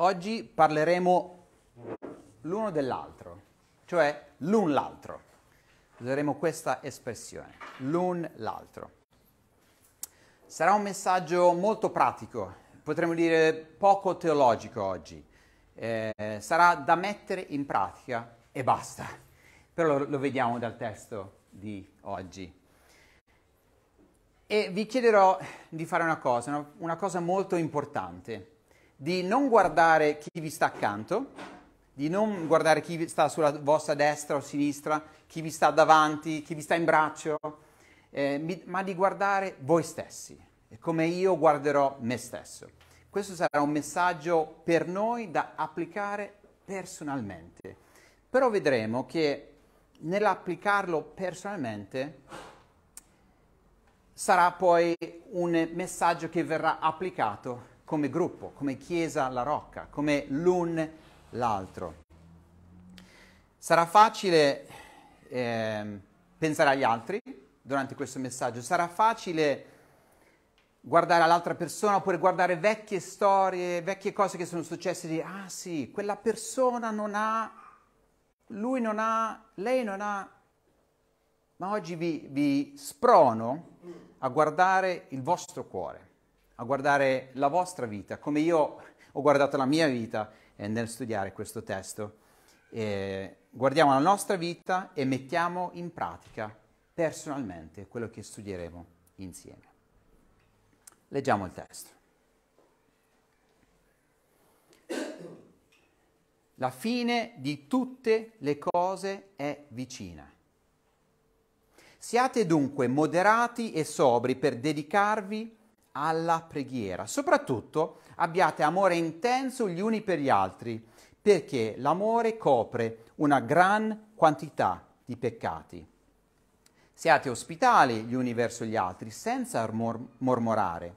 Oggi parleremo l'uno dell'altro, cioè l'un l'altro. Useremo questa espressione, l'un l'altro. Sarà un messaggio molto pratico, potremmo dire poco teologico oggi. Eh, sarà da mettere in pratica e basta. Però lo, lo vediamo dal testo di oggi. E vi chiederò di fare una cosa, una, una cosa molto importante di non guardare chi vi sta accanto, di non guardare chi sta sulla vostra destra o sinistra, chi vi sta davanti, chi vi sta in braccio, eh, ma di guardare voi stessi, come io guarderò me stesso. Questo sarà un messaggio per noi da applicare personalmente. Però vedremo che nell'applicarlo personalmente sarà poi un messaggio che verrà applicato come gruppo, come Chiesa La Rocca, come l'un l'altro. Sarà facile eh, pensare agli altri durante questo messaggio, sarà facile guardare all'altra persona oppure guardare vecchie storie, vecchie cose che sono successe e dire ah sì, quella persona non ha, lui non ha, lei non ha, ma oggi vi, vi sprono a guardare il vostro cuore a guardare la vostra vita, come io ho guardato la mia vita eh, nel studiare questo testo. Eh, guardiamo la nostra vita e mettiamo in pratica personalmente quello che studieremo insieme. Leggiamo il testo. La fine di tutte le cose è vicina. Siate dunque moderati e sobri per dedicarvi a alla preghiera. Soprattutto abbiate amore intenso gli uni per gli altri, perché l'amore copre una gran quantità di peccati. Siate ospitali gli uni verso gli altri, senza mor- mormorare.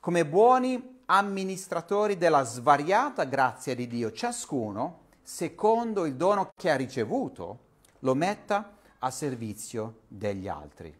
Come buoni amministratori della svariata grazia di Dio, ciascuno, secondo il dono che ha ricevuto, lo metta a servizio degli altri.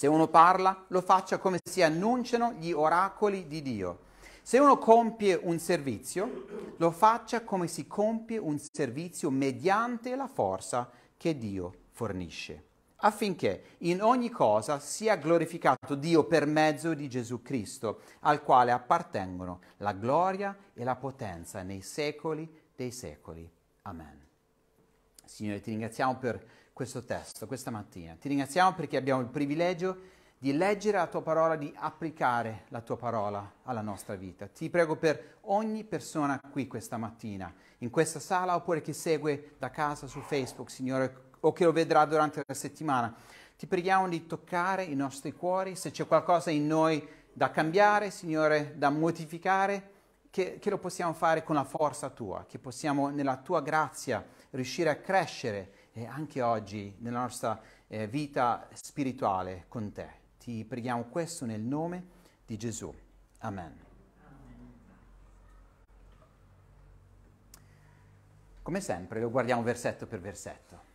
Se uno parla, lo faccia come si annunciano gli oracoli di Dio. Se uno compie un servizio, lo faccia come si compie un servizio mediante la forza che Dio fornisce, affinché in ogni cosa sia glorificato Dio per mezzo di Gesù Cristo, al quale appartengono la gloria e la potenza nei secoli dei secoli. Amen. Signore, ti ringraziamo per questo testo questa mattina. Ti ringraziamo perché abbiamo il privilegio di leggere la tua parola, di applicare la tua parola alla nostra vita. Ti prego per ogni persona qui questa mattina, in questa sala oppure che segue da casa su Facebook, Signore, o che lo vedrà durante la settimana. Ti preghiamo di toccare i nostri cuori, se c'è qualcosa in noi da cambiare, Signore, da modificare, che, che lo possiamo fare con la forza tua, che possiamo nella tua grazia riuscire a crescere eh, anche oggi nella nostra eh, vita spirituale con te. Ti preghiamo questo nel nome di Gesù. Amen. Come sempre lo guardiamo versetto per versetto.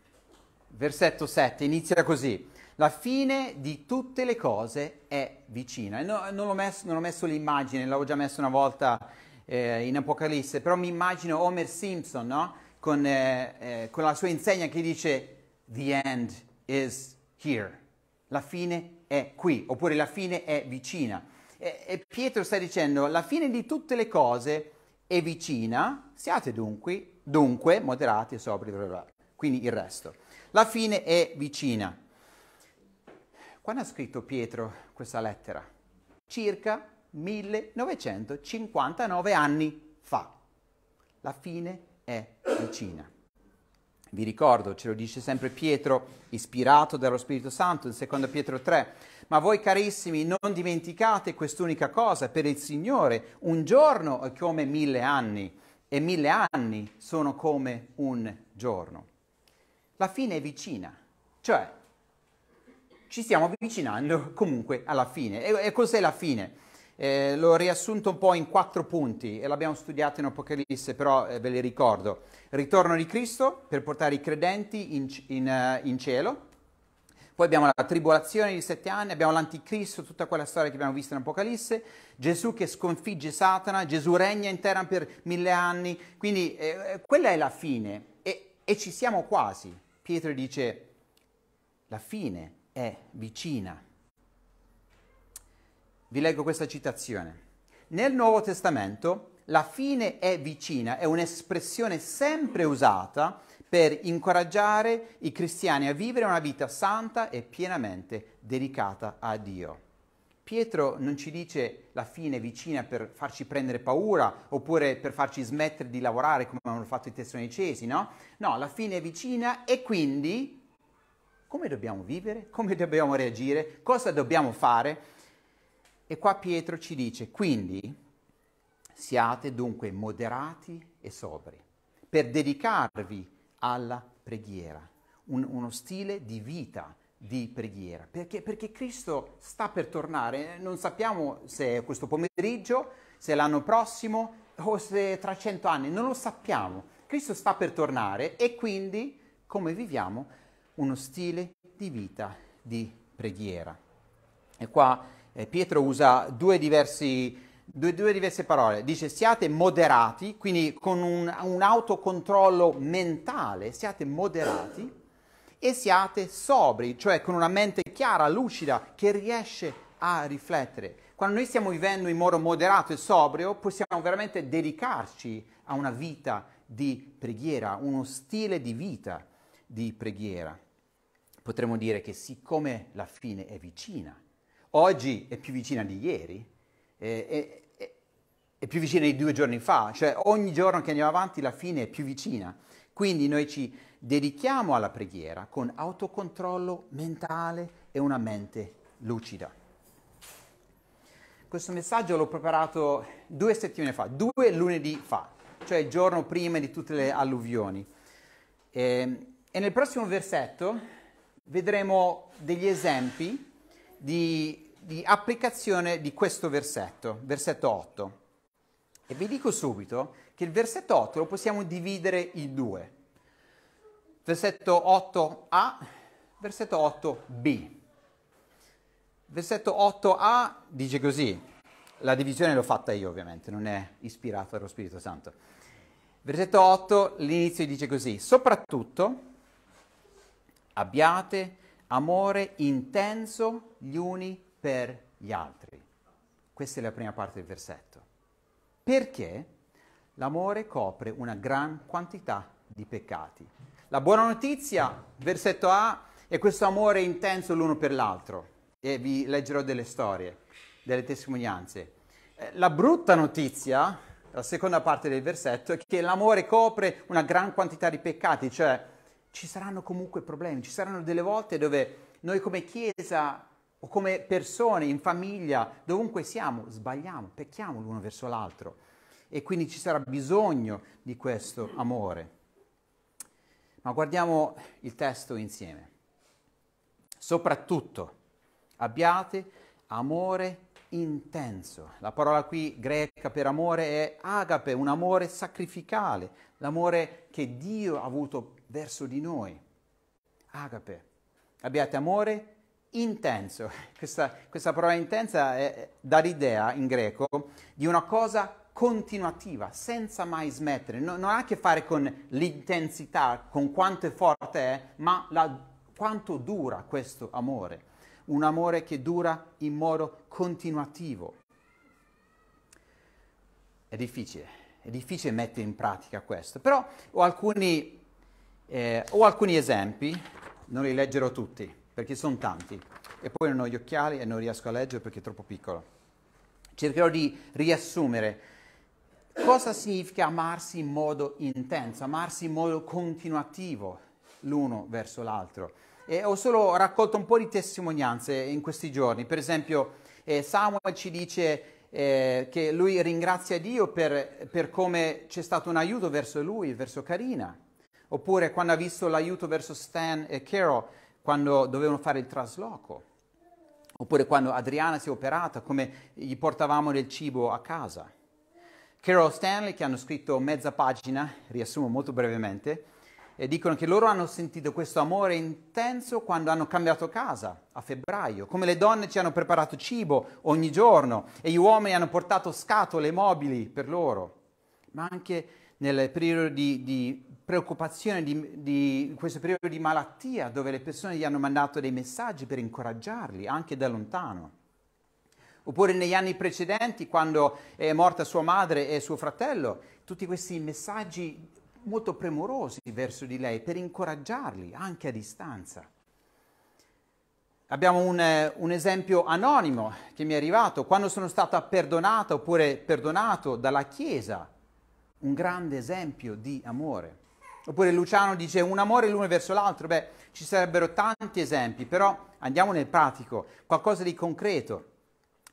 Versetto 7 inizia così. La fine di tutte le cose è vicina. No, non, l'ho messo, non ho messo l'immagine, l'avevo già messo una volta eh, in Apocalisse, però mi immagino Homer Simpson, no? con, eh, eh, con la sua insegna che dice The end is here, la fine è qui, oppure la fine è vicina. E, e Pietro sta dicendo la fine di tutte le cose è vicina, siate dunque, dunque moderati e sobri, quindi il resto. La fine è vicina. Quando ha scritto Pietro questa lettera? Circa 1959 anni fa. La fine è è vicina. Vi ricordo, ce lo dice sempre Pietro, ispirato dallo Spirito Santo, in 2 Pietro 3. Ma voi carissimi, non dimenticate quest'unica cosa, per il Signore un giorno è come mille anni e mille anni sono come un giorno. La fine è vicina, cioè ci stiamo avvicinando comunque alla fine. E, e cos'è la fine? Eh, l'ho riassunto un po' in quattro punti e l'abbiamo studiato in Apocalisse, però eh, ve li ricordo. Ritorno di Cristo per portare i credenti in, in, uh, in cielo. Poi abbiamo la tribolazione di sette anni, abbiamo l'anticristo, tutta quella storia che abbiamo visto in Apocalisse, Gesù che sconfigge Satana, Gesù regna in terra per mille anni, quindi eh, eh quella è la fine e, e ci siamo quasi. Pietro dice, la fine è vicina. Vi leggo questa citazione. Nel Nuovo Testamento la fine è vicina è un'espressione sempre usata per incoraggiare i cristiani a vivere una vita santa e pienamente dedicata a Dio. Pietro non ci dice la fine vicina per farci prendere paura oppure per farci smettere di lavorare come hanno fatto i tessonicesi, no? No, la fine è vicina e quindi come dobbiamo vivere? Come dobbiamo reagire? Cosa dobbiamo fare? E qua Pietro ci dice, quindi siate dunque moderati e sobri per dedicarvi alla preghiera, un, uno stile di vita di preghiera, perché, perché, Cristo sta per tornare, eh, non sappiamo se è questo pomeriggio, se è l'anno prossimo o se tra cento anni, non lo sappiamo. Cristo sta per tornare e quindi come viviamo uno stile di vita di preghiera. E qua eh, Pietro usa due, diversi, due, due, diverse parole, dice siate moderati, quindi con un, un autocontrollo mentale, siate moderati e siate sobri, cioè con una mente chiara, lucida, che riesce a riflettere. Quando noi stiamo vivendo in modo moderato e sobrio, possiamo veramente dedicarci a una vita di preghiera, uno stile di vita di preghiera. Potremmo dire che siccome la fine è vicina, oggi è più vicina di ieri, è, eh, è, eh, eh, è più vicina di due giorni fa, cioè ogni giorno che andiamo avanti la fine è più vicina. Quindi noi ci dedichiamo alla preghiera con autocontrollo mentale e una mente lucida. Questo messaggio l'ho preparato due settimane fa, due lunedì fa, cioè il giorno prima di tutte le alluvioni. E, ehm, e nel prossimo versetto vedremo degli esempi di di applicazione di questo versetto, versetto 8. E vi dico subito che il versetto 8 lo possiamo dividere in due. Versetto 8a, versetto 8b. Versetto 8a dice così, la divisione l'ho fatta io ovviamente, non è ispirata dallo Spirito Santo. Versetto 8, l'inizio dice così, soprattutto abbiate amore intenso gli uni per gli altri. Questa è la prima parte del versetto. Perché l'amore copre una gran quantità di peccati. La buona notizia, versetto A, è questo amore intenso l'uno per l'altro. E vi leggerò delle storie, delle testimonianze. Eh, la brutta notizia, la seconda parte del versetto, è che l'amore copre una gran quantità di peccati, cioè ci saranno comunque problemi, ci saranno delle volte dove noi come Chiesa o come persone, in famiglia, dovunque siamo, sbagliamo, pecchiamo l'uno verso l'altro. E quindi ci sarà bisogno di questo amore. Ma guardiamo il testo insieme. Soprattutto abbiate amore intenso. La parola qui greca per amore è agape, un amore sacrificale, l'amore che Dio ha avuto verso di noi. Agape. Abbiate amore intenso intenso. Questa, questa parola intensa è, dà l'idea in greco di una cosa continuativa, senza mai smettere. No, non ha a che fare con l'intensità, con quanto è forte è, ma la, quanto dura questo amore. Un amore che dura in modo continuativo. È difficile, è difficile mettere in pratica questo, però ho alcuni, eh, ho alcuni esempi, non li leggerò tutti perché sono tanti. E poi non ho gli occhiali e non riesco a leggere perché è troppo piccolo. Cercherò di riassumere cosa significa amarsi in modo intenso, amarsi in modo continuativo l'uno verso l'altro. E ho solo raccolto un po' di testimonianze in questi giorni. Per esempio, eh, Samuel ci dice eh, che lui ringrazia Dio per, per come c'è stato un aiuto verso lui, verso Carina. Oppure quando ha visto l'aiuto verso Stan e Carol, quando dovevano fare il trasloco, oppure quando Adriana si è operata, come gli portavamo del cibo a casa. Carol Stanley, che hanno scritto mezza pagina, riassumo molto brevemente, e dicono che loro hanno sentito questo amore intenso quando hanno cambiato casa a febbraio, come le donne ci hanno preparato cibo ogni giorno e gli uomini hanno portato scatole mobili per loro, ma anche nel periodo di, di preoccupazione di, di, questo periodo di malattia dove le persone gli hanno mandato dei messaggi per incoraggiarli anche da lontano. Oppure negli anni precedenti, quando è morta sua madre e suo fratello, tutti questi messaggi molto premurosi verso di lei per incoraggiarli anche a distanza. Abbiamo un, un, esempio anonimo che mi è arrivato, quando sono stata perdonata oppure perdonato dalla Chiesa, un grande esempio di amore. Oppure Luciano dice un amore l'uno verso l'altro. Beh, ci sarebbero tanti esempi, però andiamo nel pratico, qualcosa di concreto.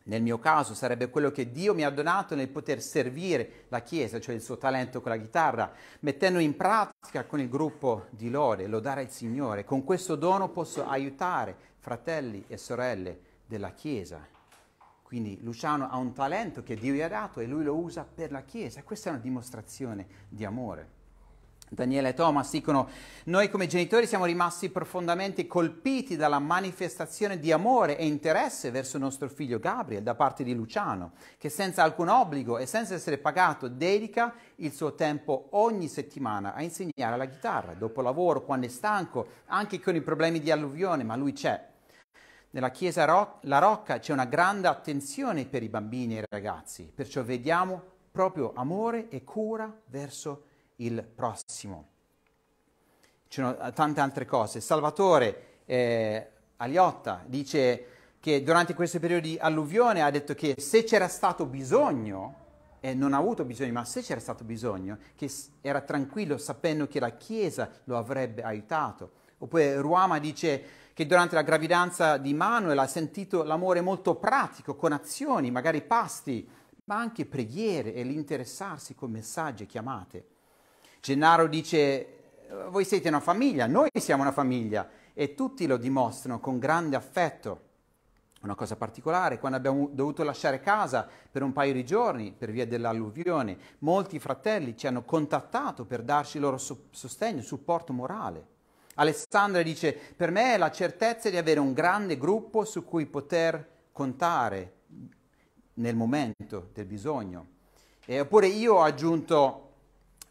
Nel mio caso sarebbe quello che Dio mi ha donato nel poter servire la Chiesa, cioè il suo talento con la chitarra, mettendo in pratica con il gruppo di lode, lodare il Signore. Con questo dono posso aiutare fratelli e sorelle della Chiesa. Quindi Luciano ha un talento che Dio gli ha dato e lui lo usa per la Chiesa. Questa è una dimostrazione di amore. Daniele e Thomas dicono, noi come genitori siamo rimasti profondamente colpiti dalla manifestazione di amore e interesse verso il nostro figlio Gabriel da parte di Luciano, che senza alcun obbligo e senza essere pagato dedica il suo tempo ogni settimana a insegnare la chitarra, dopo lavoro, quando è stanco, anche con i problemi di alluvione, ma lui c'è. Nella chiesa Ro- La Rocca c'è una grande attenzione per i bambini e i ragazzi, perciò vediamo proprio amore e cura verso i il prossimo. Ci sono eh, tante altre cose. Salvatore eh, Aliotta dice che durante questo periodo di alluvione ha detto che se c'era stato bisogno, eh, non ha avuto bisogno, ma se c'era stato bisogno, che era tranquillo sapendo che la Chiesa lo avrebbe aiutato. Oppure Ruama dice che durante la gravidanza di Manuel ha sentito l'amore molto pratico, con azioni, magari pasti, ma anche preghiere e l'interessarsi con messaggi e chiamate. Gennaro dice, voi siete una famiglia, noi siamo una famiglia e tutti lo dimostrano con grande affetto. Una cosa particolare, quando abbiamo dovuto lasciare casa per un paio di giorni per via dell'alluvione, molti fratelli ci hanno contattato per darci il loro so- sostegno, supporto morale. Alessandra dice, per me è la certezza di avere un grande gruppo su cui poter contare nel momento del bisogno. E oppure io ho aggiunto,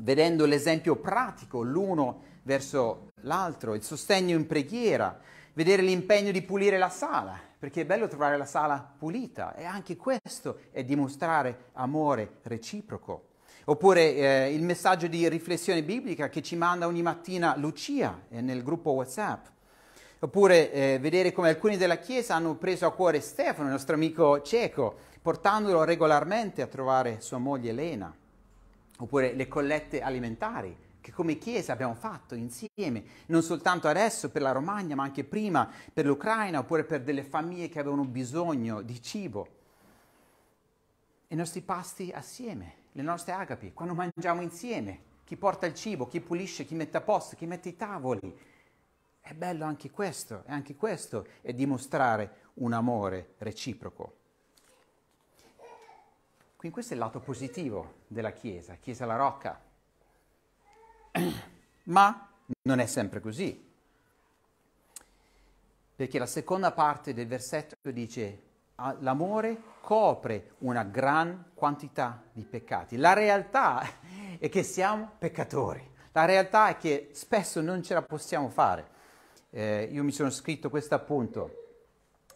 vedendo l'esempio pratico l'uno verso l'altro, il sostegno in preghiera, vedere l'impegno di pulire la sala, perché è bello trovare la sala pulita e anche questo è dimostrare amore reciproco. Oppure eh, il messaggio di riflessione biblica che ci manda ogni mattina Lucia eh, nel gruppo WhatsApp. Oppure eh, vedere come alcuni della Chiesa hanno preso a cuore Stefano, il nostro amico cieco, portandolo regolarmente a trovare sua moglie Elena oppure le collette alimentari che come Chiesa abbiamo fatto insieme, non soltanto adesso per la Romagna, ma anche prima per l'Ucraina, oppure per delle famiglie che avevano bisogno di cibo. I nostri pasti assieme, le nostre agapi, quando mangiamo insieme, chi porta il cibo, chi pulisce, chi mette a posto, chi mette i tavoli. È bello anche questo, e anche questo è dimostrare un amore reciproco. Quindi questo è il lato positivo della Chiesa, Chiesa la rocca. Ma non è sempre così. Perché la seconda parte del versetto dice ah, l'amore copre una gran quantità di peccati. La realtà è che siamo peccatori. La realtà è che spesso non ce la possiamo fare. Eh, io mi sono scritto questo appunto.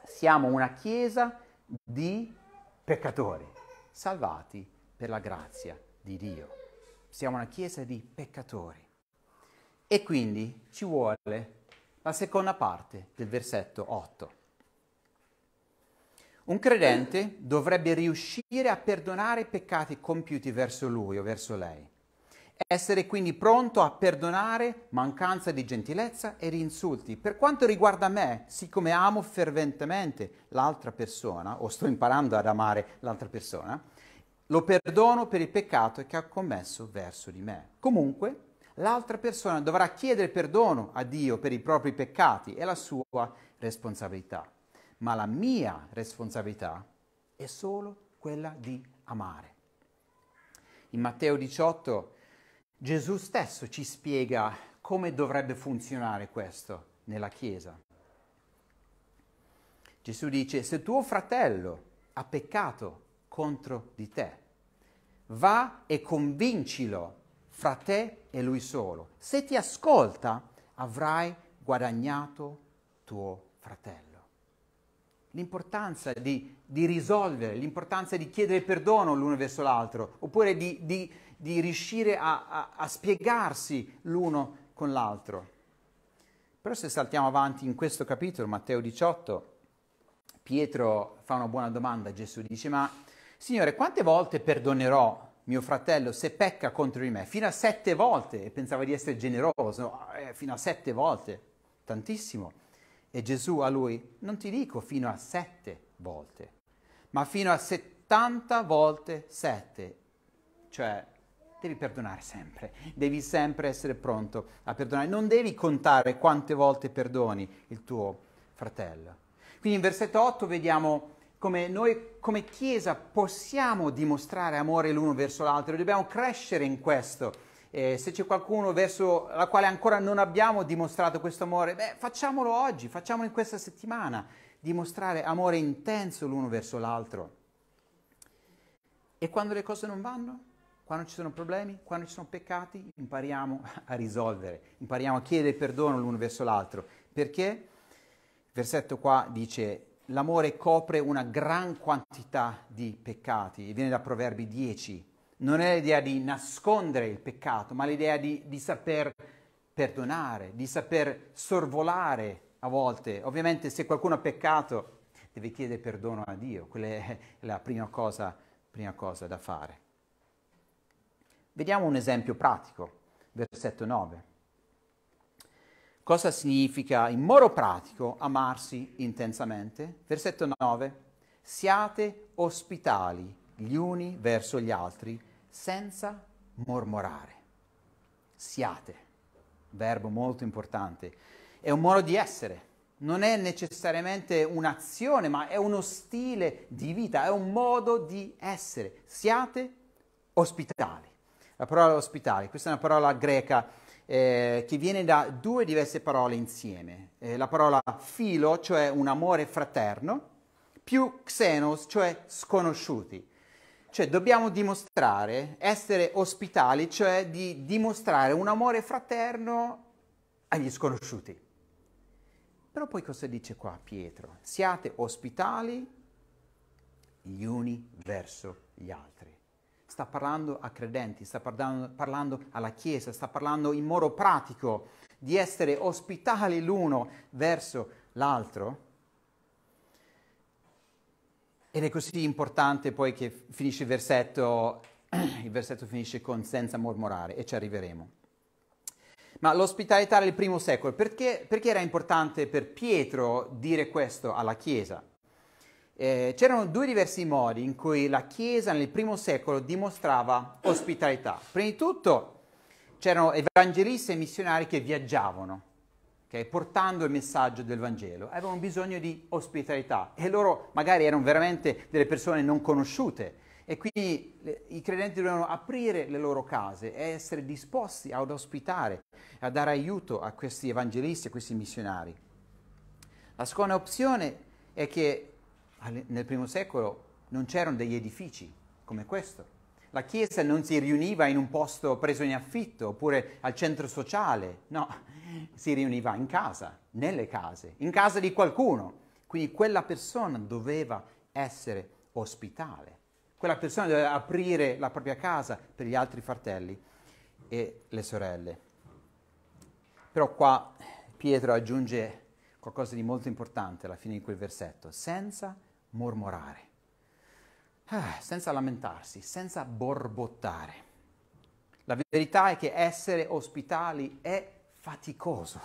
Siamo una chiesa di peccatori salvati per la grazia di Dio. Siamo una chiesa di peccatori. E quindi ci vuole la seconda parte del versetto 8. Un credente dovrebbe riuscire a perdonare i peccati compiuti verso lui o verso lei essere quindi pronto a perdonare mancanza di gentilezza ed insulti. Per quanto riguarda me, siccome amo ferventemente l'altra persona, o sto imparando ad amare l'altra persona, lo perdono per il peccato che ha commesso verso di me. Comunque, l'altra persona dovrà chiedere perdono a Dio per i propri peccati, è la sua responsabilità. Ma la mia responsabilità è solo quella di amare. In Matteo 18 Gesù stesso ci spiega come dovrebbe funzionare questo nella Chiesa. Gesù dice, se tuo fratello ha peccato contro di te, va e convincilo fra te e lui solo. Se ti ascolta, avrai guadagnato tuo fratello. L'importanza di, di risolvere, l'importanza di chiedere perdono l'uno verso l'altro, oppure di, di di riuscire a, a, a spiegarsi l'uno con l'altro. Però se saltiamo avanti in questo capitolo, Matteo 18, Pietro fa una buona domanda a Gesù, dice ma Signore quante volte perdonerò mio fratello se pecca contro di me? Fino a sette volte, e pensava di essere generoso, eh, fino a sette volte, tantissimo. E Gesù a lui, non ti dico fino a sette volte, ma fino a settanta volte sette, cioè devi perdonare sempre, devi sempre essere pronto a perdonare, non devi contare quante volte perdoni il tuo fratello. Quindi in versetto 8 vediamo come noi come Chiesa possiamo dimostrare amore l'uno verso l'altro, dobbiamo crescere in questo. Eh, se c'è qualcuno verso la quale ancora non abbiamo dimostrato questo amore, beh, facciamolo oggi, facciamolo in questa settimana, dimostrare amore intenso l'uno verso l'altro. E quando le cose non vanno? Quando ci sono problemi, quando ci sono peccati, impariamo a risolvere, impariamo a chiedere perdono l'uno verso l'altro. Perché? Il versetto qua dice, l'amore copre una gran quantità di peccati, viene da Proverbi 10. Non è l'idea di nascondere il peccato, ma l'idea di, di saper perdonare, di saper sorvolare a volte. Ovviamente se qualcuno ha peccato deve chiedere perdono a Dio, quella è la prima cosa, prima cosa da fare. Vediamo un esempio pratico, versetto 9. Cosa significa in modo pratico amarsi intensamente? Versetto 9. Siate ospitali gli uni verso gli altri senza mormorare. Siate, verbo molto importante, è un modo di essere, non è necessariamente un'azione, ma è uno stile di vita, è un modo di essere. Siate ospitali la parola ospitare, questa è una parola greca eh, che viene da due diverse parole insieme, eh, la parola filo, cioè un amore fraterno, più xenos, cioè sconosciuti. Cioè dobbiamo dimostrare, essere ospitali, cioè di dimostrare un amore fraterno agli sconosciuti. Però poi cosa dice qua Pietro? Siate ospitali gli uni verso gli altri sta parlando a credenti, sta parlando, parlando alla Chiesa, sta parlando in modo pratico di essere ospitali l'uno verso l'altro. Ed è così importante poi che finisce il versetto, il versetto finisce con senza mormorare e ci arriveremo. Ma l'ospitalità del primo secolo, perché, perché era importante per Pietro dire questo alla Chiesa? Eh, c'erano due diversi modi in cui la Chiesa nel primo secolo dimostrava ospitalità. Prima di tutto c'erano evangelisti e missionari che viaggiavano, okay, portando il messaggio del Vangelo, avevano bisogno di ospitalità e loro magari erano veramente delle persone non conosciute e quindi i credenti dovevano aprire le loro case e essere disposti ad ospitare, e a dare aiuto a questi evangelisti, e questi missionari. La seconda opzione è che nel primo secolo non c'erano degli edifici come questo. La chiesa non si riuniva in un posto preso in affitto oppure al centro sociale, no, si riuniva in casa, nelle case, in casa di qualcuno. Quindi quella persona doveva essere ospitale, quella persona doveva aprire la propria casa per gli altri fratelli e le sorelle. Però qua Pietro aggiunge qualcosa di molto importante alla fine di quel versetto, senza mormorare, ah, senza lamentarsi, senza borbottare. La verità è che essere ospitali è faticoso,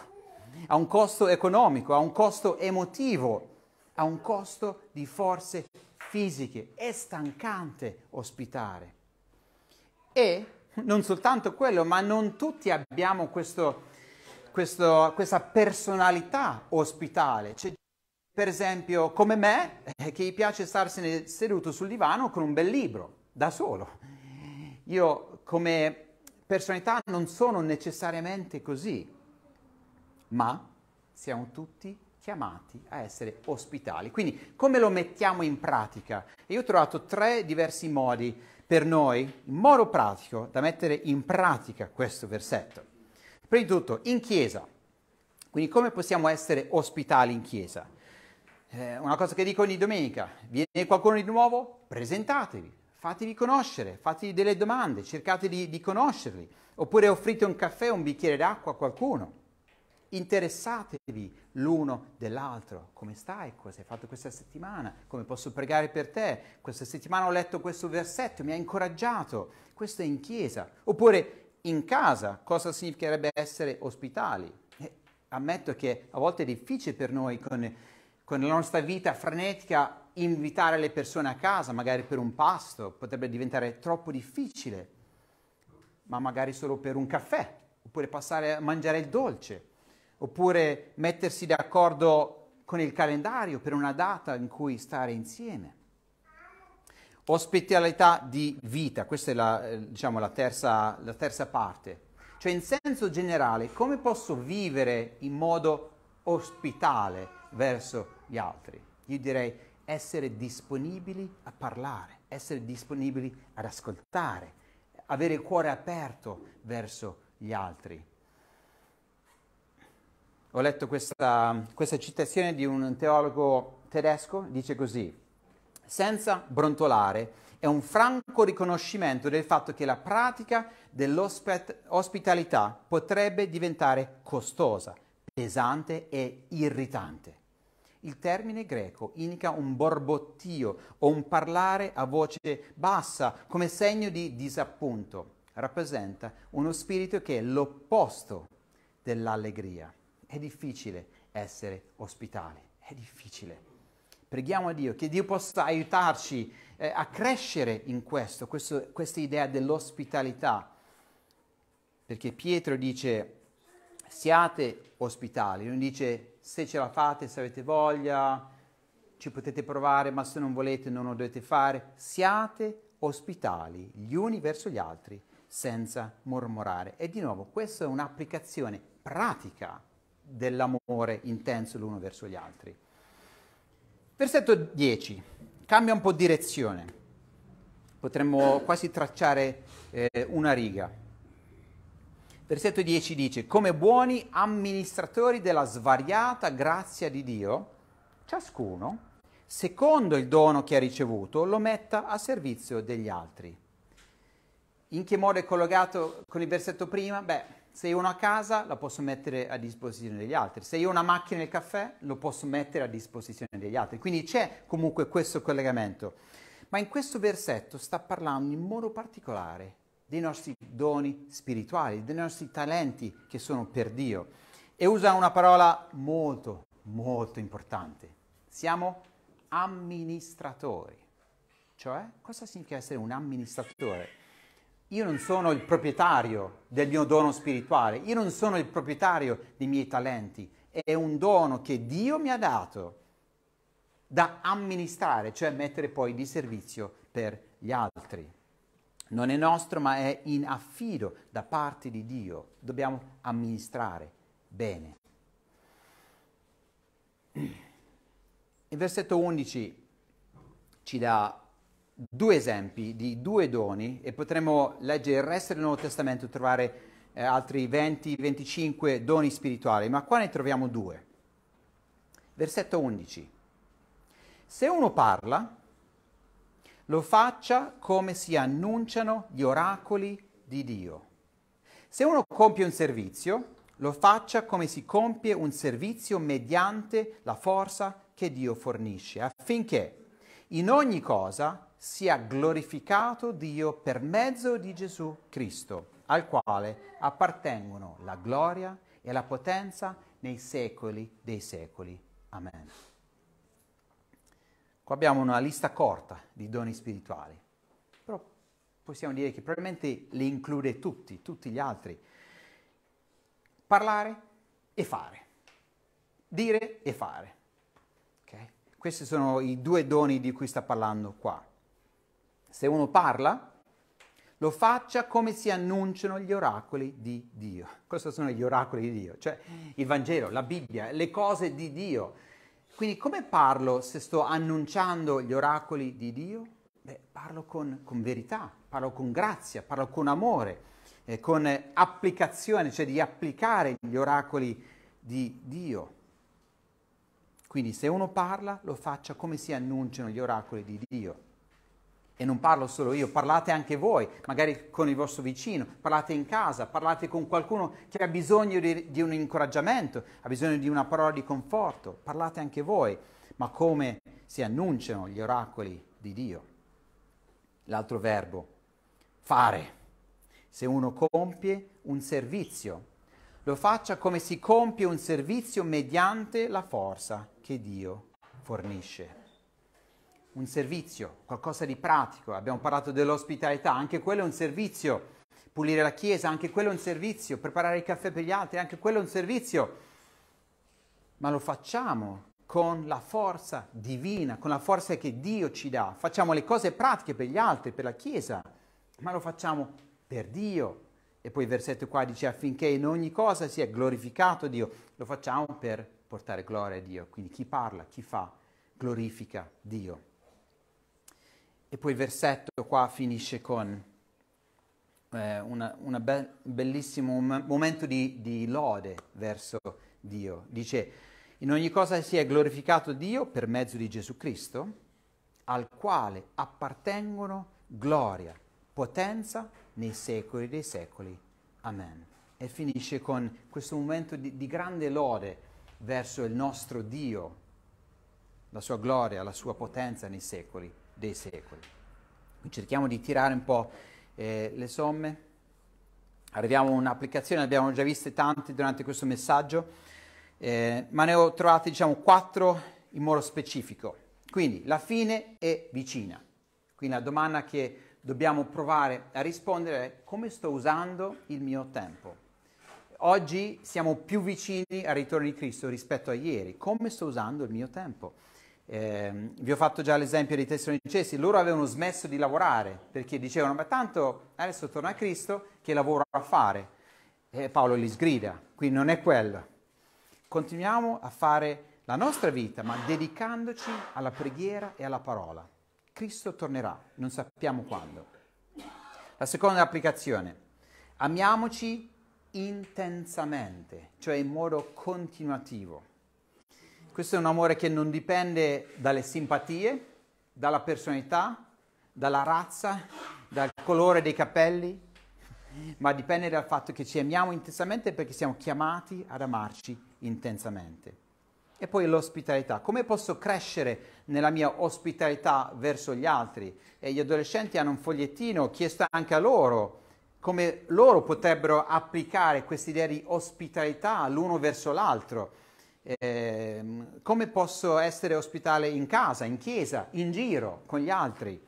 ha un costo economico, ha un costo emotivo, ha un costo di forze fisiche, è stancante ospitare. E non soltanto quello, ma non tutti abbiamo questo, questo, questa personalità ospitale. C'è per esempio come me, eh, che gli piace starsene seduto sul divano con un bel libro, da solo. Io come personalità non sono necessariamente così, ma siamo tutti chiamati a essere ospitali. Quindi come lo mettiamo in pratica? Io ho trovato tre diversi modi per noi, in modo pratico, da mettere in pratica questo versetto. Prima di tutto, in chiesa. Quindi come possiamo essere ospitali in chiesa? eh, una cosa che dico ogni domenica, viene qualcuno di nuovo? Presentatevi, fatevi conoscere, fatevi delle domande, cercate di, di conoscerli, oppure offrite un caffè o un bicchiere d'acqua a qualcuno. Interessatevi l'uno dell'altro, come stai, cosa hai fatto questa settimana, come posso pregare per te, questa settimana ho letto questo versetto, mi ha incoraggiato, questo è in chiesa, oppure in casa, cosa significherebbe essere ospitali? Eh, ammetto che a volte è difficile per noi con con la nostra vita frenetica invitare le persone a casa, magari per un pasto, potrebbe diventare troppo difficile, ma magari solo per un caffè, oppure passare a mangiare il dolce, oppure mettersi d'accordo con il calendario per una data in cui stare insieme. Ospitalità di vita, questa è la, eh, diciamo, la, terza, la terza parte. Cioè in senso generale, come posso vivere in modo ospitale verso gli altri. Io direi essere disponibili a parlare, essere disponibili ad ascoltare, avere il cuore aperto verso gli altri. Ho letto questa, questa citazione di un teologo tedesco, dice così, senza brontolare, è un franco riconoscimento del fatto che la pratica dell'ospitalità potrebbe diventare costosa, pesante e irritante. Il termine greco indica un borbottio o un parlare a voce bassa come segno di disappunto. Rappresenta uno spirito che è l'opposto dell'allegria. È difficile essere ospitali, è difficile. Preghiamo a Dio che Dio possa aiutarci eh, a crescere in questo, questo, questa idea dell'ospitalità. Perché Pietro dice siate ospitali, non dice se ce la fate, se avete voglia, ci potete provare, ma se non volete non lo dovete fare. Siate ospitali gli uni verso gli altri senza mormorare. E di nuovo, questa è un'applicazione pratica dell'amore intenso l'uno verso gli altri. Versetto 10, cambia un po' direzione, potremmo quasi tracciare eh, una riga. Versetto 10 dice, come buoni amministratori della svariata grazia di Dio, ciascuno, secondo il dono che ha ricevuto, lo metta a servizio degli altri. In che modo è collegato con il versetto prima? Beh, se io ho una casa la posso mettere a disposizione degli altri, se io ho una macchina e il caffè lo posso mettere a disposizione degli altri. Quindi c'è comunque questo collegamento. Ma in questo versetto sta parlando in modo particolare dei nostri doni spirituali, dei nostri talenti che sono per Dio. E usa una parola molto, molto importante. Siamo amministratori. Cioè, cosa significa essere un amministratore? Io non sono il proprietario del mio dono spirituale, io non sono il proprietario dei miei talenti, è un dono che Dio mi ha dato da amministrare, cioè mettere poi di servizio per gli altri non è nostro ma è in affido da parte di Dio. Dobbiamo amministrare bene. Il versetto 11 ci dà due esempi di due doni e potremmo leggere il resto del Nuovo Testamento e trovare eh, altri 20-25 doni spirituali, ma qua ne troviamo due. Versetto 11. Se uno parla, lo faccia come si annunciano gli oracoli di Dio. Se uno compie un servizio, lo faccia come si compie un servizio mediante la forza che Dio fornisce, affinché in ogni cosa sia glorificato Dio per mezzo di Gesù Cristo, al quale appartengono la gloria e la potenza nei secoli dei secoli. Amen. Qua abbiamo una lista corta di doni spirituali, però possiamo dire che probabilmente li include tutti, tutti gli altri. Parlare e fare, dire e fare. Okay? Questi sono i due doni di cui sta parlando qua. Se uno parla, lo faccia come si annunciano gli oracoli di Dio. Cosa sono gli oracoli di Dio? Cioè il Vangelo, la Bibbia, le cose di Dio quindi come parlo se sto annunciando gli oracoli di Dio? Beh, parlo con, con verità, parlo con grazia, parlo con amore, eh, con applicazione, cioè di applicare gli oracoli di Dio. Quindi se uno parla, lo faccia come si annunciano gli oracoli di Dio. E non parlo solo io, parlate anche voi, magari con il vostro vicino, parlate in casa, parlate con qualcuno che ha bisogno di, di un incoraggiamento, ha bisogno di una parola di conforto, parlate anche voi, ma come si annunciano gli oracoli di Dio. L'altro verbo, fare. Se uno compie un servizio, lo faccia come si compie un servizio mediante la forza che Dio fornisce un servizio, qualcosa di pratico. Abbiamo parlato dell'ospitalità, anche quello è un servizio. Pulire la chiesa, anche quello è un servizio. Preparare il caffè per gli altri, anche quello è un servizio. Ma lo facciamo con la forza divina, con la forza che Dio ci dà. Facciamo le cose pratiche per gli altri, per la chiesa, ma lo facciamo per Dio. E poi il versetto qua dice affinché in ogni cosa sia glorificato Dio. Lo facciamo per portare gloria a Dio. Quindi chi parla, chi fa, glorifica Dio. E poi il versetto qua finisce con eh, un be- bellissimo momento di, di lode verso Dio. Dice, in ogni cosa si è glorificato Dio per mezzo di Gesù Cristo, al quale appartengono gloria, potenza nei secoli dei secoli. Amen. E finisce con questo momento di, di grande lode verso il nostro Dio, la sua gloria, la sua potenza nei secoli dei secoli. Quindi cerchiamo di tirare un po' eh, le somme. Arriviamo a un'applicazione, ne abbiamo già viste tante durante questo messaggio, eh, ma ne ho trovate diciamo quattro in modo specifico. Quindi la fine è vicina. Quindi la domanda che dobbiamo provare a rispondere è come sto usando il mio tempo. Oggi siamo più vicini al ritorno di Cristo rispetto a ieri. Come sto usando il mio tempo? Eh, vi ho fatto già l'esempio dei tessalonicesi, loro avevano smesso di lavorare perché dicevano ma tanto adesso torna Cristo che lavoro a fare. E Paolo li sgrida, quindi non è quello. Continuiamo a fare la nostra vita ma dedicandoci alla preghiera e alla parola. Cristo tornerà, non sappiamo quando. La seconda applicazione, amiamoci intensamente, cioè in modo continuativo. Questo è un amore che non dipende dalle simpatie, dalla personalità, dalla razza, dal colore dei capelli, ma dipende dal fatto che ci amiamo intensamente perché siamo chiamati ad amarci intensamente. E poi l'ospitalità. Come posso crescere nella mia ospitalità verso gli altri? E gli adolescenti hanno un fogliettino, ho chiesto anche a loro come loro potrebbero applicare questa idea di ospitalità l'uno verso l'altro eh, come posso essere ospitale in casa, in chiesa, in giro, con gli altri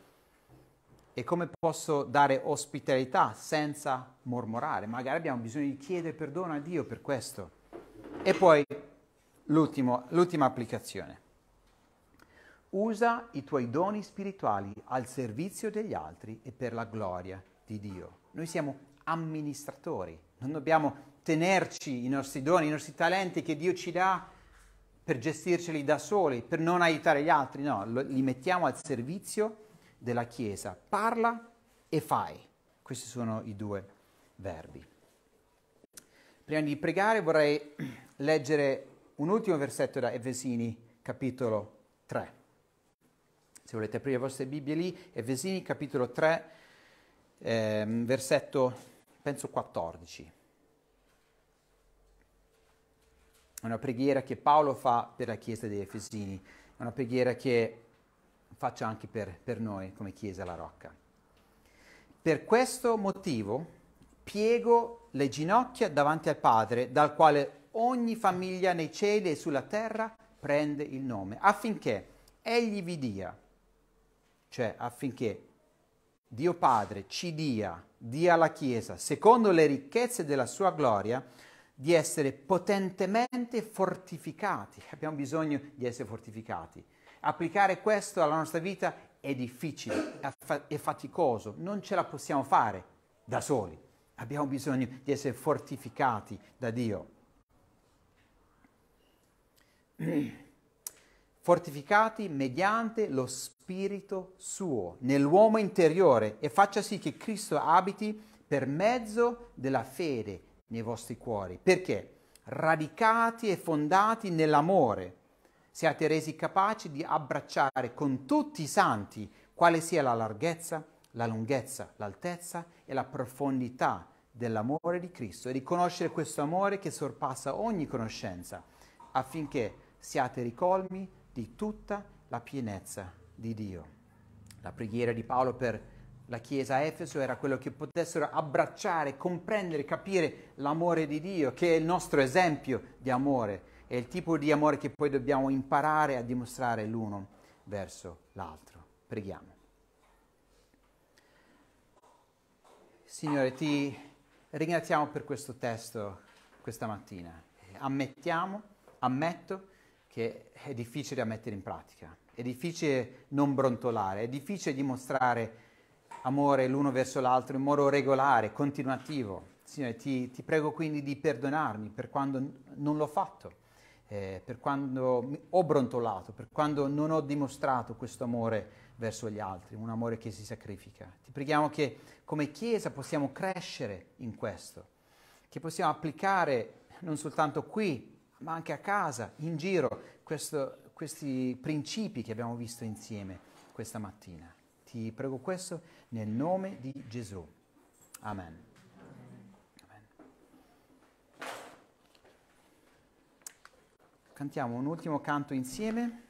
e come posso dare ospitalità senza mormorare. Magari abbiamo bisogno di chiedere perdono a Dio per questo. E poi l'ultima applicazione. Usa i tuoi doni spirituali al servizio degli altri e per la gloria di Dio. Noi siamo amministratori, non dobbiamo tenerci i nostri doni, i nostri talenti che Dio ci dà per gestirceli da soli, per non aiutare gli altri, no, li mettiamo al servizio della Chiesa. Parla e fai. Questi sono i due verbi. Prima di pregare vorrei leggere un ultimo versetto da Efesini, capitolo 3. Se volete aprire le vostre Bibbie lì, Efesini, capitolo 3, eh, versetto, penso 14. È una preghiera che Paolo fa per la Chiesa dei Efesini, è una preghiera che faccia anche per, per noi come Chiesa la Rocca. Per questo motivo piego le ginocchia davanti al Padre, dal quale ogni famiglia nei cieli e sulla terra prende il nome, affinché Egli vi dia, cioè affinché Dio Padre ci dia, dia alla Chiesa, secondo le ricchezze della sua gloria, di essere potentemente fortificati, abbiamo bisogno di essere fortificati. Applicare questo alla nostra vita è difficile, è faticoso, non ce la possiamo fare da soli, abbiamo bisogno di essere fortificati da Dio. Fortificati mediante lo Spirito suo nell'uomo interiore e faccia sì che Cristo abiti per mezzo della fede nei vostri cuori. Perché? Radicati e fondati nell'amore, siate resi capaci di abbracciare con tutti i santi quale sia la larghezza, la lunghezza, l'altezza e la profondità dell'amore di Cristo e riconoscere questo amore che sorpassa ogni conoscenza affinché siate ricolmi di tutta la pienezza di Dio. La preghiera di Paolo per la Chiesa a Efeso era quello che potessero abbracciare, comprendere, capire l'amore di Dio, che è il nostro esempio di amore, è il tipo di amore che poi dobbiamo imparare a dimostrare l'uno verso l'altro. Preghiamo. Signore, ti ringraziamo per questo testo questa mattina. Ammettiamo, ammetto che è difficile da mettere in pratica, è difficile non brontolare, è difficile dimostrare amore l'uno verso l'altro in modo regolare, continuativo. Signore, ti, ti, prego quindi di perdonarmi per quando non l'ho fatto, eh, per quando ho brontolato, per quando non ho dimostrato questo amore verso gli altri, un amore che si sacrifica. Ti preghiamo che come Chiesa possiamo crescere in questo, che possiamo applicare non soltanto qui, ma anche a casa, in giro, questo, questi principi che abbiamo visto insieme questa mattina. Ti prego questo nel nome di Gesù. Amen. Amen. Cantiamo un ultimo canto insieme.